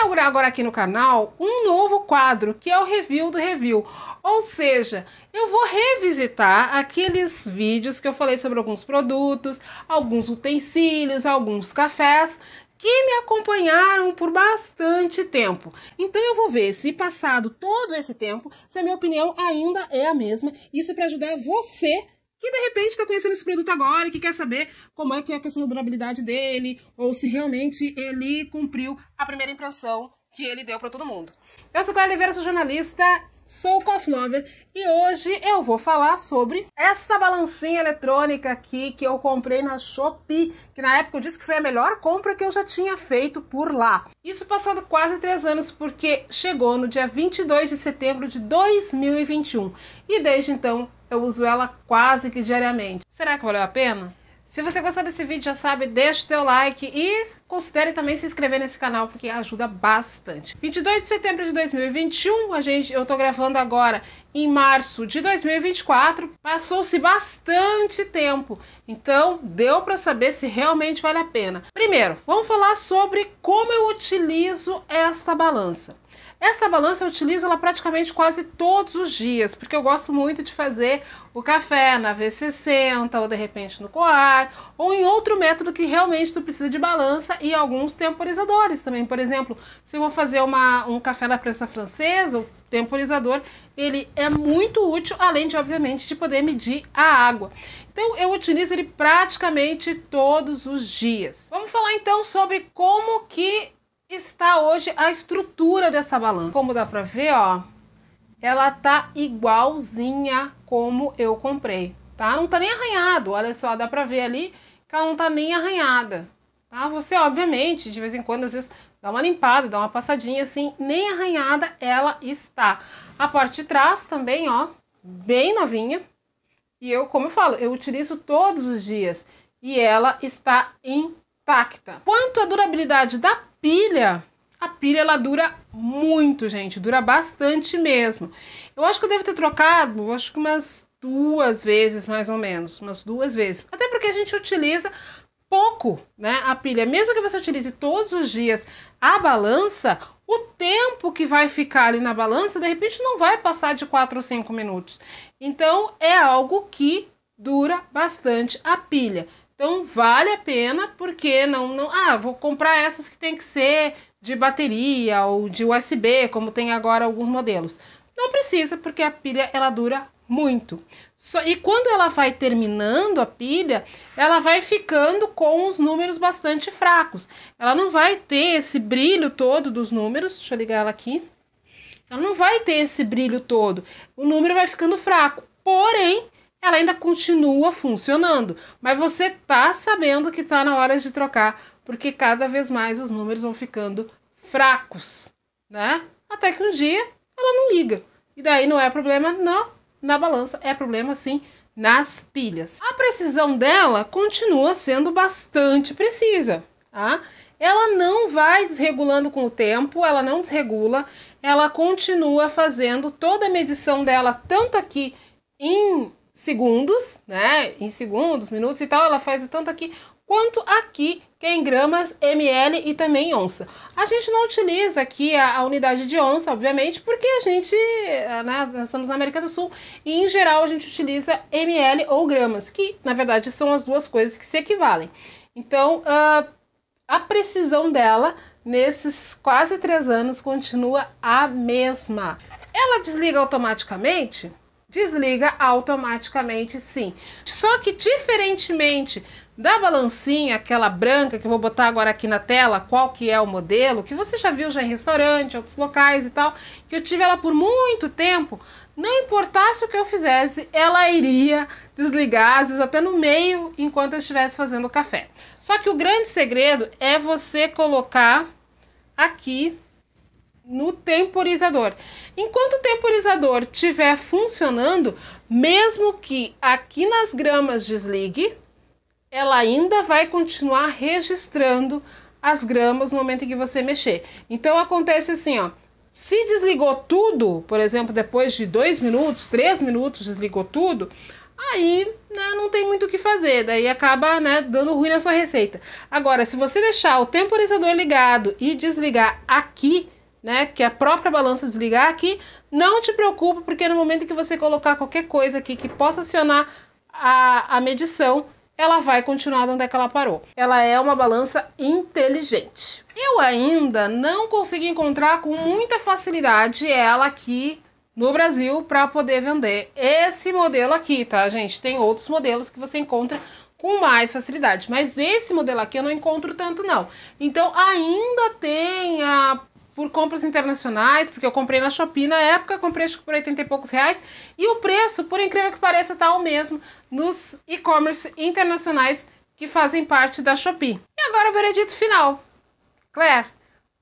inaugurar agora aqui no canal um novo quadro, que é o review do review. Ou seja, eu vou revisitar aqueles vídeos que eu falei sobre alguns produtos, alguns utensílios, alguns cafés que me acompanharam por bastante tempo. Então eu vou ver se passado todo esse tempo, se a minha opinião ainda é a mesma e se para ajudar você que de repente está conhecendo esse produto agora e que quer saber como é que é a questão da durabilidade dele ou se realmente ele cumpriu a primeira impressão que ele deu para todo mundo. Eu sou Clara Oliveira, sou jornalista, sou coffee lover e hoje eu vou falar sobre essa balancinha eletrônica aqui que eu comprei na Shopee, que na época eu disse que foi a melhor compra que eu já tinha feito por lá. Isso passando quase três anos porque chegou no dia 22 de setembro de 2021 e desde então eu uso ela quase que diariamente. Será que valeu a pena? Se você gostou desse vídeo, já sabe, deixa o teu like e considere também se inscrever nesse canal, porque ajuda bastante. 22 de setembro de 2021, a gente, eu tô gravando agora em março de 2024, passou-se bastante tempo, então deu para saber se realmente vale a pena. Primeiro, vamos falar sobre como eu utilizo esta balança. Esta balança eu utilizo ela praticamente quase todos os dias, porque eu gosto muito de fazer o café na V60 ou de repente no coar, ou em outro método que realmente tu precisa de balança e alguns temporizadores também. Por exemplo, se eu vou fazer uma, um café na prensa francesa, temporizador, ele é muito útil, além de, obviamente, de poder medir a água. Então, eu utilizo ele praticamente todos os dias. Vamos falar então sobre como que está hoje a estrutura dessa balança. Como dá para ver, ó, ela tá igualzinha como eu comprei, tá? Não tá nem arranhado, olha só, dá para ver ali que ela não tá nem arranhada. Tá? Você, obviamente, de vez em quando, às vezes dá uma limpada, dá uma passadinha assim, nem arranhada ela está. A parte de trás também, ó, bem novinha. E eu, como eu falo, eu utilizo todos os dias e ela está intacta. Quanto à durabilidade da pilha, a pilha ela dura muito, gente, dura bastante mesmo. Eu acho que eu devo ter trocado, acho que umas duas vezes mais ou menos, umas duas vezes. Até porque a gente utiliza pouco, né, a pilha. Mesmo que você utilize todos os dias, a balança, o tempo que vai ficar ali na balança, de repente, não vai passar de 4 ou 5 minutos. Então, é algo que dura bastante a pilha. Então, vale a pena, porque não, não. Ah, vou comprar essas que tem que ser de bateria ou de USB, como tem agora alguns modelos. Não precisa, porque a pilha ela dura muito. E quando ela vai terminando a pilha, ela vai ficando com os números bastante fracos. Ela não vai ter esse brilho todo dos números. Deixa eu ligar ela aqui. Ela não vai ter esse brilho todo. O número vai ficando fraco. Porém, ela ainda continua funcionando. Mas você tá sabendo que tá na hora de trocar, porque cada vez mais os números vão ficando fracos, né? Até que um dia ela não liga. E daí não é problema, não na balança. É problema sim nas pilhas. A precisão dela continua sendo bastante precisa, tá? Ela não vai desregulando com o tempo, ela não desregula, ela continua fazendo toda a medição dela, tanto aqui em segundos, né? Em segundos, minutos e tal, ela faz tanto aqui quanto aqui, que é em gramas, ml e também onça. A gente não utiliza aqui a, a unidade de onça, obviamente, porque a gente, eh, né, nós estamos na América do Sul, e em geral a gente utiliza ml ou gramas, que na verdade são as duas coisas que se equivalem. Então, uh, a precisão dela nesses quase três anos continua a mesma. Ela desliga automaticamente? desliga automaticamente sim. Só que diferentemente da balancinha, aquela branca que eu vou botar agora aqui na tela, qual que é o modelo, que você já viu já em restaurante, outros locais e tal, que eu tive ela por muito tempo, não importasse o que eu fizesse, ela iria desligar, às vezes até no meio, enquanto eu estivesse fazendo o café. Só que o grande segredo é você colocar aqui no temporizador. Enquanto o temporizador estiver funcionando, mesmo que aqui nas gramas desligue, ela ainda vai continuar registrando as gramas no momento em que você mexer. Então acontece assim, ó. Se desligou tudo, por exemplo, depois de dois minutos, três minutos, desligou tudo, aí né, não tem muito o que fazer, daí acaba né, dando ruim na sua receita. Agora, se você deixar o temporizador ligado e desligar aqui, né, que a própria balança desligar aqui, não te preocupa, porque no momento que você colocar qualquer coisa aqui que possa acionar a, a medição, ela vai continuar onde é que ela parou. Ela é uma balança inteligente. Eu ainda não consegui encontrar com muita facilidade ela aqui no Brasil para poder vender esse modelo aqui, tá, gente? Tem outros modelos que você encontra com mais facilidade, mas esse modelo aqui eu não encontro tanto não. Então ainda tem a por compras internacionais, porque eu comprei na Shopee na época, comprei acho que por 80 e poucos reais, e o preço, por incrível que pareça, tá o mesmo nos e-commerce internacionais que fazem parte da Shopee. E agora o veredito final. Claire,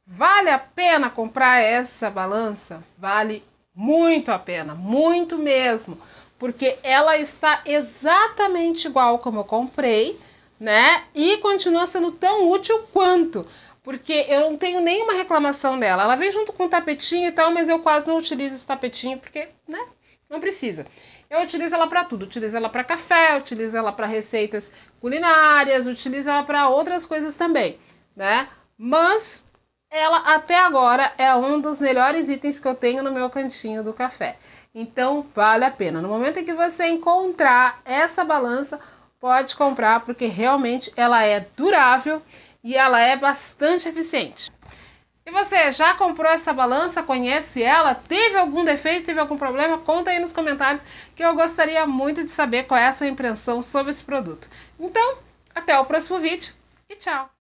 vale a pena comprar essa balança? Vale muito a pena, muito mesmo, porque ela está exatamente igual como eu comprei, né? E continua sendo tão útil quanto. Porque eu não tenho nenhuma reclamação dela. Ela vem junto com um tapetinho e tal, mas eu quase não utilizo esse tapetinho porque, né? Não precisa. Eu utilizo ela para tudo. Utilizo ela para café, utilizo ela para receitas culinárias, utilizo ela para outras coisas também, né? Mas ela até agora é um dos melhores itens que eu tenho no meu cantinho do café. Então vale a pena. No momento em que você encontrar essa balança, pode comprar porque realmente ela é durável e ela é bastante eficiente. E você, já comprou essa balança? Conhece ela? Teve algum defeito? Teve algum problema? Conta aí nos comentários que eu gostaria muito de saber qual é a sua impressão sobre esse produto. Então, até o próximo vídeo e tchau!